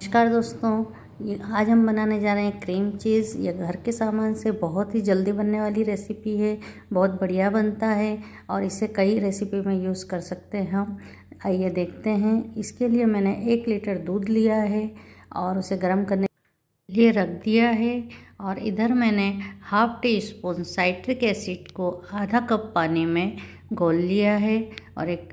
नमस्कार दोस्तों आज हम बनाने जा रहे हैं क्रीम चीज़ यह घर के सामान से बहुत ही जल्दी बनने वाली रेसिपी है बहुत बढ़िया बनता है और इसे कई रेसिपी में यूज़ कर सकते हैं हम आइए देखते हैं इसके लिए मैंने एक लीटर दूध लिया है और उसे गर्म करने के लिए रख दिया है और इधर मैंने half teaspoon citric acid को आधा कप पानी में घोल लिया है और एक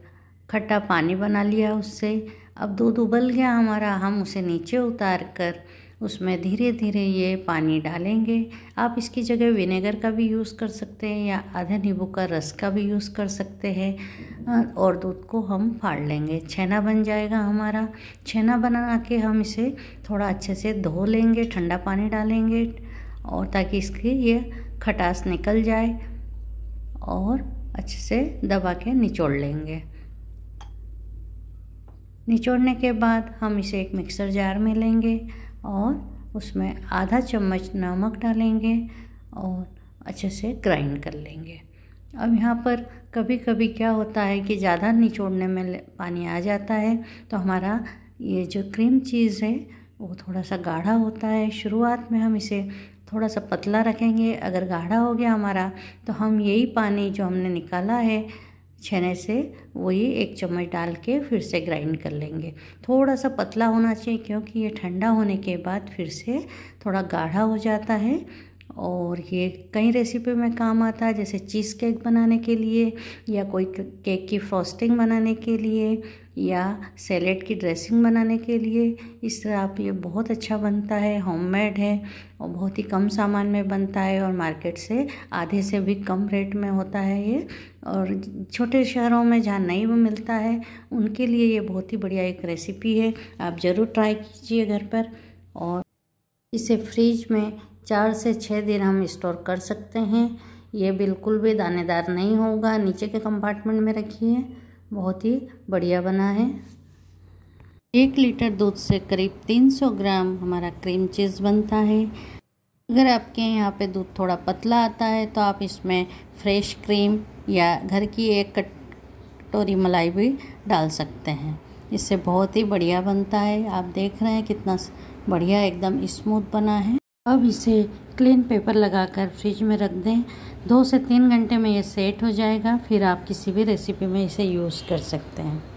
खट्टा पानी बना लिया उससे अब दूध उबल गया हमारा हम उसे नीचे उतार कर उसमें धीरे धीरे ये पानी डालेंगे आप इसकी जगह विनेगर का भी यूज़ कर सकते हैं या आधा नींबू का रस का भी यूज़ कर सकते हैं और दूध को हम फाड़ लेंगे छेना बन जाएगा हमारा छेना बना के हम इसे थोड़ा अच्छे से धो लेंगे ठंडा पानी डालेंगे और ताकि इसकी ये खटास निकल जाए और अच्छे से दबा के निचोड़ लेंगे निचोड़ने के बाद हम इसे एक मिक्सर जार में लेंगे और उसमें आधा चम्मच नमक डालेंगे और अच्छे से ग्राइंड कर लेंगे अब यहाँ पर कभी कभी क्या होता है कि ज़्यादा निचोड़ने में पानी आ जाता है तो हमारा ये जो क्रीम चीज़ है वो थोड़ा सा गाढ़ा होता है शुरुआत में हम इसे थोड़ा सा पतला रखेंगे अगर गाढ़ा हो गया हमारा तो हम यही पानी जो हमने निकाला है छेने से वही एक चम्मच डाल के फिर से ग्राइंड कर लेंगे थोड़ा सा पतला होना चाहिए क्योंकि ये ठंडा होने के बाद फिर से थोड़ा गाढ़ा हो जाता है और ये कई रेसिपी में काम आता है जैसे चीज़ केक बनाने के लिए या कोई केक की फ्रॉस्टिंग बनाने के लिए या सैलेड की ड्रेसिंग बनाने के लिए इस तरह आप ये बहुत अच्छा बनता है होममेड है और बहुत ही कम सामान में बनता है और मार्केट से आधे से भी कम रेट में होता है ये और छोटे शहरों में जहाँ नहीं वो मिलता है उनके लिए ये बहुत ही बढ़िया एक रेसिपी है आप ज़रूर ट्राई कीजिए घर पर और इसे फ्रिज में चार से छः दिन हम स्टोर कर सकते हैं ये बिल्कुल भी दानेदार नहीं होगा नीचे के कंपार्टमेंट में रखिए बहुत ही बढ़िया बना है एक लीटर दूध से करीब 300 ग्राम हमारा क्रीम चीज़ बनता है अगर आपके यहाँ पे दूध थोड़ा पतला आता है तो आप इसमें फ्रेश क्रीम या घर की एक कटोरी मलाई भी डाल सकते हैं इससे बहुत ही बढ़िया बनता है आप देख रहे हैं कितना बढ़िया एकदम स्मूथ बना है अब इसे क्लीन पेपर लगाकर फ्रिज में रख दें दो से तीन घंटे में ये सेट हो जाएगा फिर आप किसी भी रेसिपी में इसे यूज़ कर सकते हैं